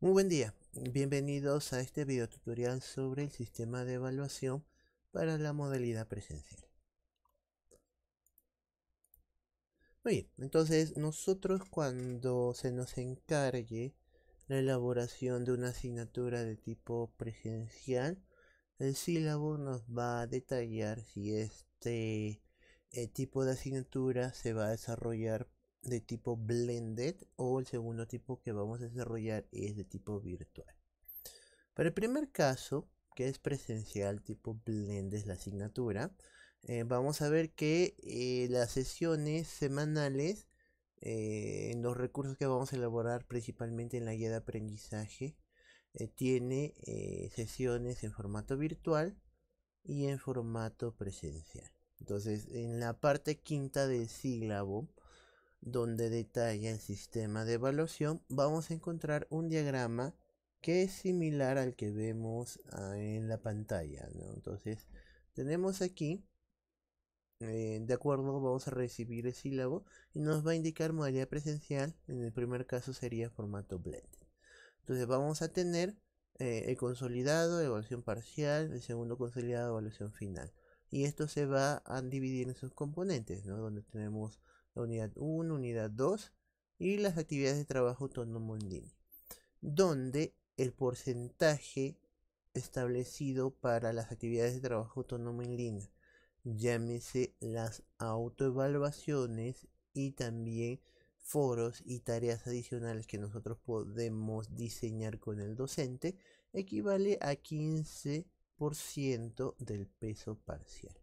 Muy buen día, bienvenidos a este video tutorial sobre el sistema de evaluación para la modalidad presencial. Muy bien, entonces nosotros cuando se nos encargue la elaboración de una asignatura de tipo presencial, el sílabo nos va a detallar si este eh, tipo de asignatura se va a desarrollar de tipo blended o el segundo tipo que vamos a desarrollar es de tipo virtual. Para el primer caso, que es presencial tipo blended la asignatura, eh, vamos a ver que eh, las sesiones semanales, en eh, los recursos que vamos a elaborar principalmente en la guía de aprendizaje, tiene sesiones en formato virtual y en formato presencial. Entonces, en la parte quinta del sílabo, donde detalla el sistema de evaluación, vamos a encontrar un diagrama que es similar al que vemos ah, en la pantalla. Entonces, tenemos aquí, eh, de acuerdo, vamos a recibir el sílabo y nos va a indicar modalidad presencial. En el primer caso sería formato blend. Entonces, vamos a tener eh, el consolidado, evaluación parcial, el segundo consolidado, evaluación final. Y esto se va a dividir en sus componentes, ¿no? donde tenemos unidad 1, unidad 2 y las actividades de trabajo autónomo en línea, donde el porcentaje establecido para las actividades de trabajo autónomo en línea, llámese las autoevaluaciones y también foros y tareas adicionales que nosotros podemos diseñar con el docente, equivale a 15% del peso parcial.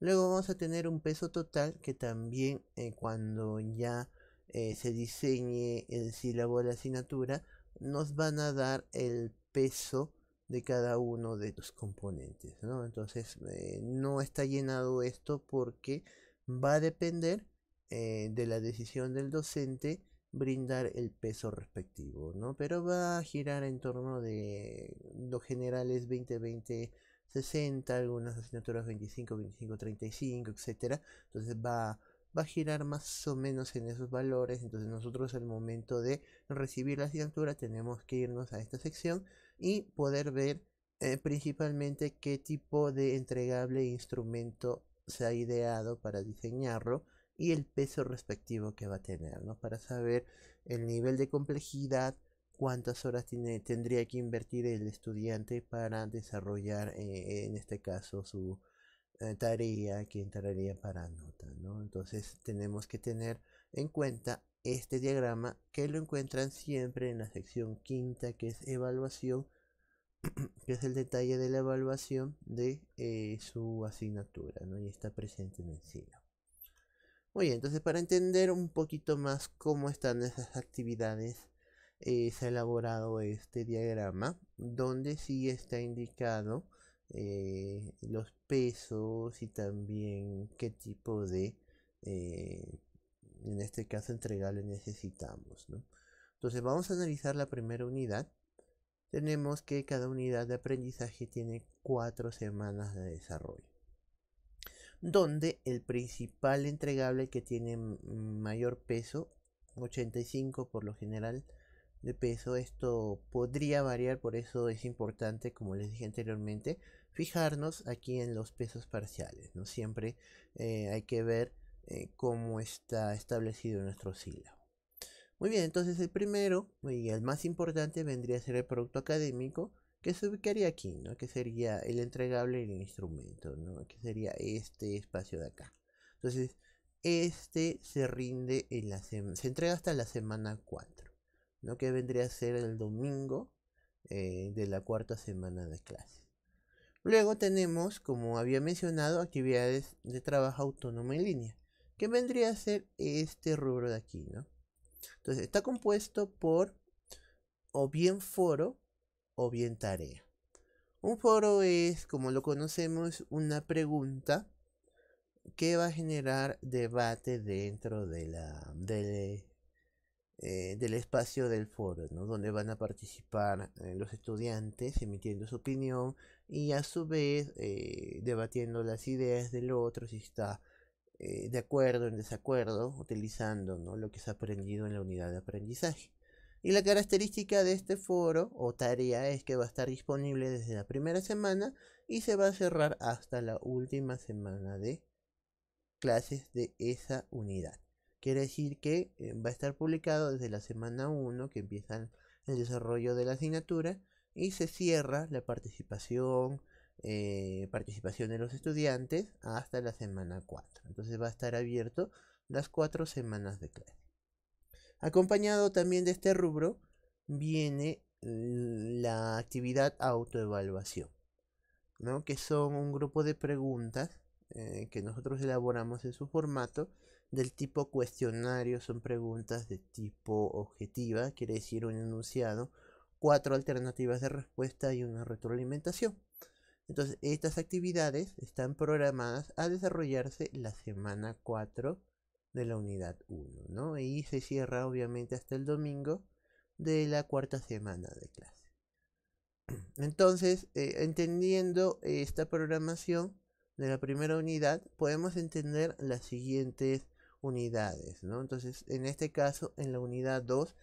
Luego vamos a tener un peso total que también eh, cuando ya eh, se diseñe el sílabo de la asignatura nos van a dar el peso de cada uno de los componentes. ¿no? Entonces eh, no está llenado esto porque va a depender de la decisión del docente brindar el peso respectivo. ¿no? Pero va a girar en torno de lo general es 20-20 60, algunas asignaturas 25, 25, 35, etcétera. Entonces va, va a girar más o menos en esos valores. Entonces nosotros al momento de recibir la asignatura tenemos que irnos a esta sección y poder ver eh, principalmente qué tipo de entregable instrumento se ha ideado para diseñarlo y el peso respectivo que va a tener, ¿no? Para saber el nivel de complejidad cuántas horas tendría que invertir el estudiante para desarrollar, eh, en este caso, su eh, tarea que entraría para nota. Entonces tenemos que tener en cuenta este diagrama que lo encuentran siempre en la sección quinta que es evaluación, que es el detalle de la evaluación de eh, su asignatura y está presente en el signo. Muy bien, entonces para entender un poquito más cómo están esas actividades, eh, se ha elaborado este diagrama donde sí está indicado eh, los pesos y también qué tipo de eh, en este caso entregable necesitamos entonces vamos a analizar la primera unidad tenemos que cada unidad de aprendizaje tiene cuatro semanas de desarrollo donde el principal entregable que tiene mayor peso 85 por lo general de peso. Esto podría variar, por eso es importante, como les dije anteriormente, fijarnos aquí en los pesos parciales. ¿no? Siempre eh, hay que ver eh, cómo está establecido nuestro sílabo. Muy bien, entonces el primero y el más importante vendría a ser el producto académico que se ubicaría aquí, ¿no? que sería el entregable el instrumento, ¿no? que sería este espacio de acá. Entonces, este se rinde en la se entrega hasta la semana 4 que vendría a ser el domingo eh, de la cuarta semana de clase. Luego tenemos, como había mencionado, actividades de trabajo autónomo en línea, que vendría a ser este rubro de aquí, ¿no? Entonces está compuesto por o bien foro o bien tarea. Un foro es, como lo conocemos, una pregunta que va a generar debate dentro de la, de, eh, del espacio del foro, donde van a participar eh, los estudiantes emitiendo su opinión y a su vez eh, debatiendo las ideas del otro, si está de acuerdo, o en desacuerdo, utilizando lo que se ha aprendido en la unidad de aprendizaje. Y la característica de este foro o tarea es que va a estar disponible desde la primera semana y se va a cerrar hasta la última semana de clases de esa unidad. Quiere decir que eh, va a estar publicado desde la semana 1 que empieza el desarrollo de la asignatura y se cierra la participación, eh, participación de los estudiantes hasta la semana 4. Entonces va a estar abierto las cuatro semanas de clase. Acompañado también de este rubro viene mm, la actividad autoevaluación, ¿no? que son un grupo de preguntas eh, que nosotros elaboramos en su formato del tipo cuestionario son preguntas de tipo objetiva, quiere decir un enunciado, cuatro alternativas de respuesta y una retroalimentación. Entonces, estas actividades están programadas a desarrollarse la semana 4 de la unidad 1, ¿no? Y se cierra obviamente hasta el domingo de la cuarta semana de clase. Entonces, eh, entendiendo esta programación de la primera unidad, podemos entender las siguientes unidades, ¿no? Entonces, en este caso, en la unidad 2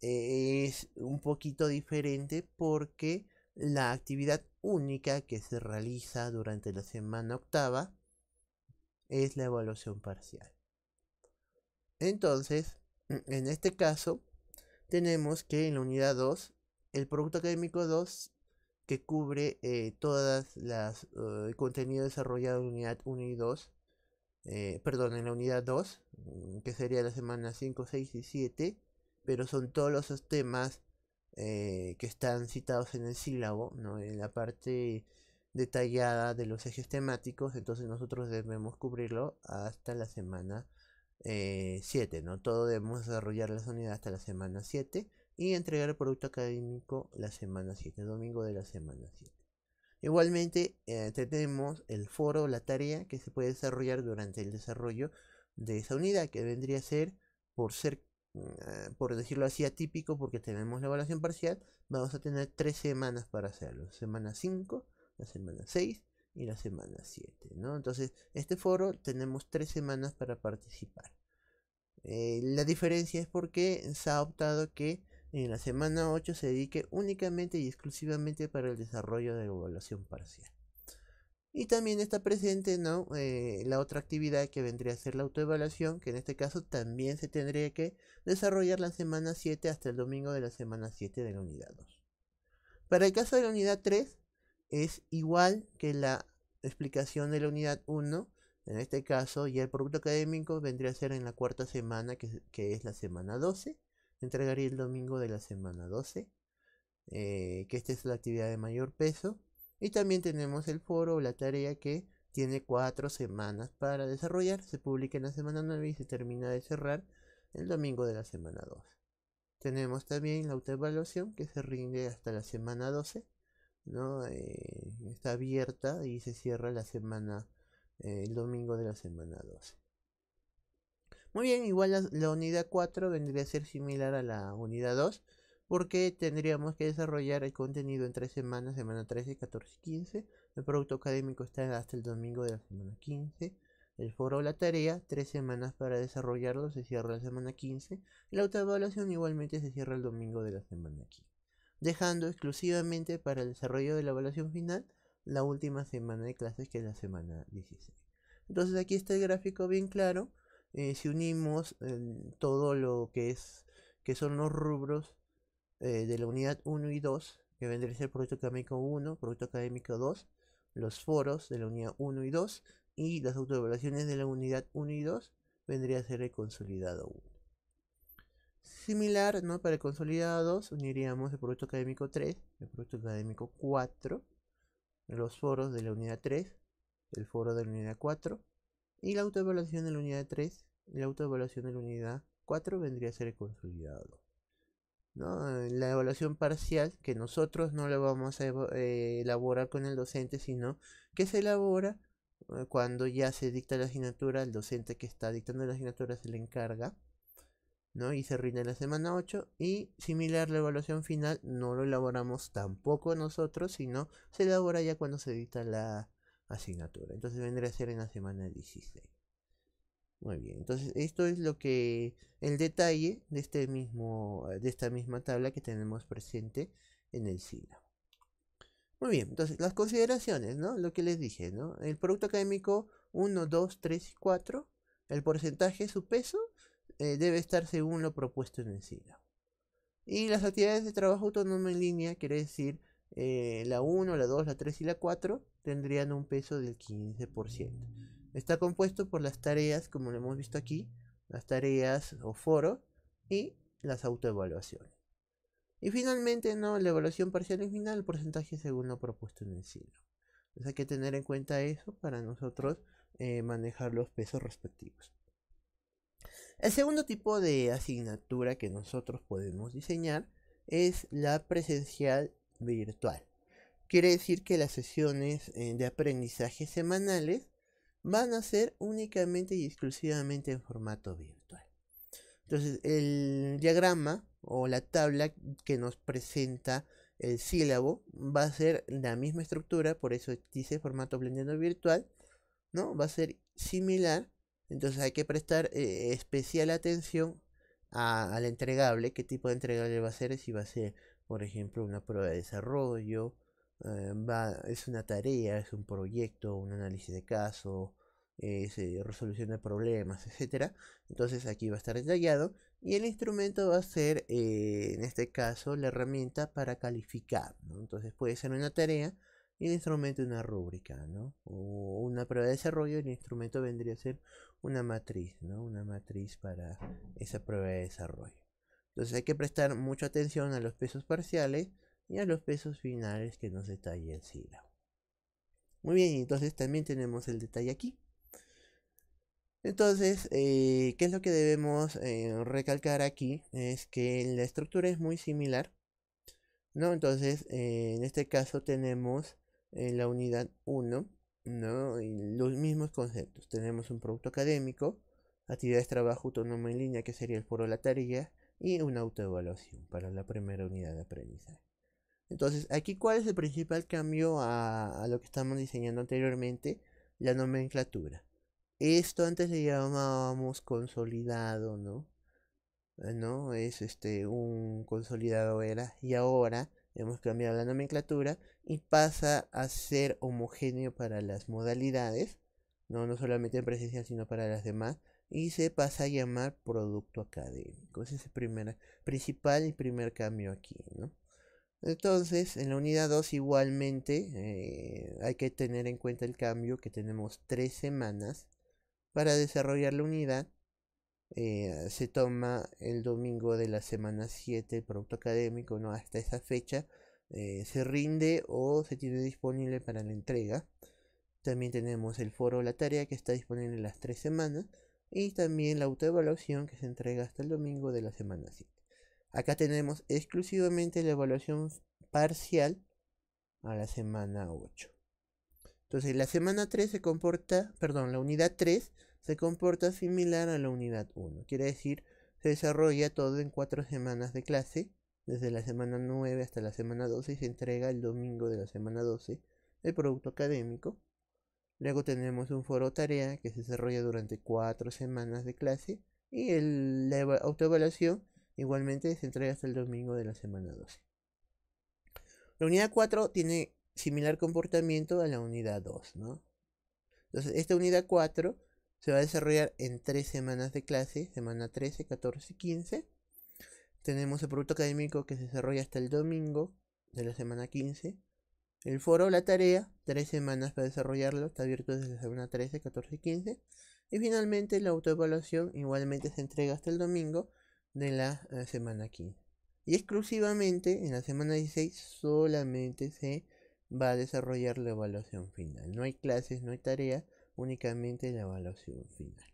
eh, es un poquito diferente porque la actividad única que se realiza durante la semana octava es la evaluación parcial. Entonces, en este caso, tenemos que en la unidad 2, el producto académico 2, que cubre eh, todas las contenidos eh, contenido desarrollado en unidad 1 y 2, eh, perdón, en la unidad 2, mm, que sería la semana 5, 6 y 7, pero son todos los temas eh, que están citados en el sílabo, en la parte detallada de los ejes temáticos, entonces nosotros debemos cubrirlo hasta la semana 7, eh, ¿no? Todo debemos desarrollar las unidades hasta la semana 7 y entregar el producto académico la semana 7, domingo de la semana 7. Igualmente eh, tenemos el foro, la tarea que se puede desarrollar durante el desarrollo de esa unidad, que vendría a ser, por ser, eh, por decirlo así, atípico, porque tenemos la evaluación parcial, vamos a tener tres semanas para hacerlo. Semana 5, la semana 6 y la semana 7, ¿no? Entonces, este foro tenemos tres semanas para participar. Eh, la diferencia es porque se ha optado que en la semana 8 se dedique únicamente y exclusivamente para el desarrollo de evaluación parcial. Y también está presente eh, la otra actividad que vendría a ser la autoevaluación, que en este caso también se tendría que desarrollar la semana 7 hasta el domingo de la semana 7 de la unidad 2. Para el caso de la unidad 3, es igual que la explicación de la unidad 1, en este caso, y el producto académico vendría a ser en la cuarta semana, que, que es la semana 12 entregaría el domingo de la semana 12, eh, que esta es la actividad de mayor peso. Y también tenemos el foro o la tarea que tiene cuatro semanas para desarrollar, se publica en la semana 9 y se termina de cerrar el domingo de la semana 2. Tenemos también la autoevaluación que se rinde hasta la semana 12, ¿no? Eh, está abierta y se cierra la semana, eh, el domingo de la semana 12. Muy bien, igual la, unidad 4 vendría a ser similar a la unidad 2 porque tendríamos que desarrollar el contenido en tres semanas, semana 13, 14 y 15. El producto académico está hasta el domingo de la semana 15. El foro la tarea, tres semanas para desarrollarlo, se cierra la semana 15. la autoevaluación igualmente se cierra el domingo de la semana 15. Dejando exclusivamente para el desarrollo de la evaluación final la última semana de clases que es la semana 16. Entonces aquí está el gráfico bien claro. Eh, si unimos eh, todo lo que es que son los rubros eh, de la unidad 1 y 2, que vendría a ser Proyecto Académico 1, Proyecto Académico 2, los foros de la unidad 1 y 2 y las autoevaluaciones de la unidad 1 y 2, vendría a ser el consolidado 1. Similar, Para el consolidado 2 uniríamos el Proyecto Académico 3, el Proyecto Académico 4, los foros de la unidad 3, el foro de la unidad 4 y la autoevaluación de la unidad 3 y la autoevaluación de la unidad 4 vendría a ser el consolidado. La evaluación parcial, que nosotros no la vamos a eh, elaborar con el docente, sino que se elabora eh, cuando ya se dicta la asignatura, el docente que está dictando la asignatura se le encarga, ¿no? Y se rinde la semana 8. Y similar, la evaluación final no lo elaboramos tampoco nosotros, sino se elabora ya cuando se dicta la, asignatura. Entonces vendría a ser en la semana 16. Muy bien, entonces esto es lo que el detalle de este mismo de esta misma tabla que tenemos presente en el SINA. Muy bien, entonces las consideraciones, ¿no? Lo que les dije, ¿no? El producto académico 1, 2, 3 y 4, el porcentaje, de su peso, eh, debe estar según lo propuesto en el SINA. Y las actividades de trabajo autónomo en línea quiere decir eh, la 1, la 2, la 3 y la 4 tendrían un peso del 15%. Está compuesto por las tareas, como lo hemos visto aquí, las tareas o foros y las autoevaluaciones. Y finalmente, no, la evaluación parcial y final, el porcentaje según lo propuesto en el siglo. Entonces hay que tener en cuenta eso para nosotros eh, manejar los pesos respectivos. El segundo tipo de asignatura que nosotros podemos diseñar es la presencial virtual. Quiere decir que las sesiones eh, de aprendizaje semanales van a ser únicamente y exclusivamente en formato virtual. Entonces, el diagrama o la tabla que nos presenta el sílabo va a ser la misma estructura, por eso dice formato o virtual, ¿no? Va a ser similar, entonces hay que prestar eh, especial atención al entregable, qué tipo de entregable va a ser, si va a ser por ejemplo, una prueba de desarrollo, eh, es una tarea, es un proyecto, un análisis de caso, es, eh, resolución de problemas, etc. Entonces aquí va a estar detallado y el instrumento va a ser, eh, en este caso, la herramienta para calificar. Entonces puede ser una tarea y el instrumento una rúbrica, ¿no? O una prueba de desarrollo, el instrumento vendría a ser una matriz, ¿no? Una matriz para esa prueba de desarrollo. Entonces hay que prestar mucha atención a los pesos parciales y a los pesos finales que nos detalla el siglo. Muy bien, entonces también tenemos el detalle aquí. Entonces, eh, ¿qué es lo que debemos eh, recalcar aquí? Es que la estructura es muy similar, Entonces, eh, en este caso tenemos la unidad 1, los mismos conceptos. Tenemos un producto académico, actividades, de trabajo, autónomo en línea, que sería el foro, la tarea, y una autoevaluación para la primera unidad de aprendizaje. Entonces, aquí cuál es el principal cambio a, lo que estamos diseñando anteriormente, la nomenclatura. Esto antes le llamábamos consolidado, ¿no? Eh, ¿No? Es este un consolidado era y ahora hemos cambiado la nomenclatura y pasa a ser homogéneo para las modalidades, no, no solamente en presencial sino para las demás y se pasa a llamar producto académico. Ese es el primer, principal y primer cambio aquí, ¿no? Entonces, en la unidad 2 igualmente eh, hay que tener en cuenta el cambio que tenemos tres semanas para desarrollar la unidad. Eh, se toma el domingo de la semana 7 el producto académico, ¿no? Hasta esa fecha eh, se rinde o se tiene disponible para la entrega. También tenemos el foro la tarea que está disponible en las tres semanas y también la autoevaluación que se entrega hasta el domingo de la semana 7. Acá tenemos exclusivamente la evaluación parcial a la semana 8. Entonces la semana 3 se comporta, perdón, la unidad 3 se comporta similar a la unidad 1. Quiere decir, se desarrolla todo en cuatro semanas de clase, desde la semana 9 hasta la semana 12 y se entrega el domingo de la semana 12 el producto académico Luego tenemos un foro tarea que se desarrolla durante cuatro semanas de clase y el, la autoevaluación igualmente se entrega hasta el domingo de la semana 12. La unidad 4 tiene similar comportamiento a la unidad 2, ¿no? Entonces, esta unidad 4 se va a desarrollar en tres semanas de clase, semana 13, 14 y 15. Tenemos el producto académico que se desarrolla hasta el domingo de la semana 15. El foro La Tarea, tres semanas para desarrollarlo, está abierto desde la semana 13, 14 y 15. Y finalmente la autoevaluación igualmente se entrega hasta el domingo de la eh, semana 15. Y exclusivamente en la semana 16 solamente se va a desarrollar la evaluación final. No hay clases, no hay tareas, únicamente la evaluación final.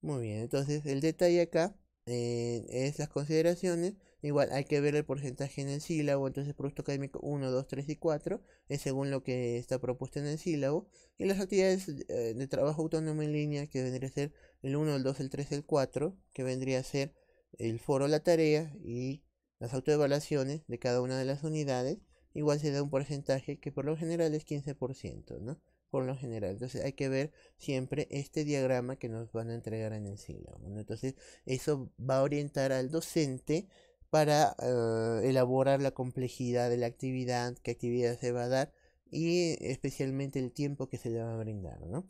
Muy bien, entonces el detalle acá eh, es las consideraciones Igual hay que ver el porcentaje en el sílabo, entonces producto académico 1, 2, 3 y 4, es según lo que está propuesto en el sílabo. Y las actividades eh, de trabajo autónomo en línea, que vendría a ser el 1, el 2, el 3, el 4, que vendría a ser el foro, la tarea y las autoevaluaciones de cada una de las unidades, igual se da un porcentaje que por lo general es 15%, ¿no? Por lo general. Entonces hay que ver siempre este diagrama que nos van a entregar en el sílabo. Entonces eso va a orientar al docente para ah, elaborar la complejidad de la actividad, qué actividad se va a dar y especialmente el tiempo que se le va a brindar. ¿no?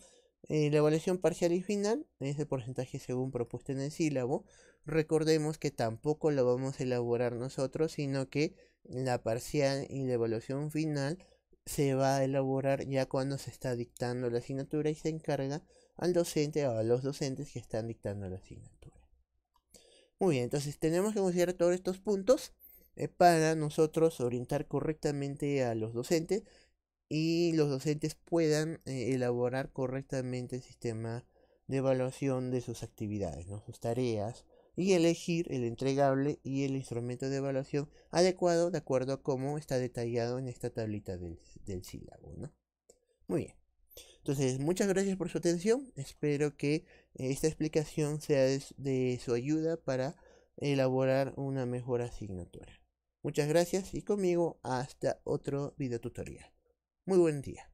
Eh, la evaluación parcial y final ese porcentaje según propuesto en el sílabo. Recordemos que tampoco lo vamos a elaborar nosotros, sino que la parcial y la evaluación final se va a elaborar ya cuando se está dictando la asignatura y se encarga al docente o a los docentes que están dictando la asignatura. Muy bien, entonces tenemos que considerar todos estos puntos eh, para nosotros orientar correctamente a los docentes y los docentes puedan eh, elaborar correctamente el sistema de evaluación de sus actividades, ¿no? sus tareas, y elegir el entregable y el instrumento de evaluación adecuado de acuerdo a cómo está detallado en esta tablita del, del sílabo. ¿no? Muy bien. Entonces, muchas gracias por su atención. Espero que eh, esta explicación sea de, su ayuda para elaborar una mejor asignatura. Muchas gracias y conmigo hasta otro video tutorial. Muy buen día.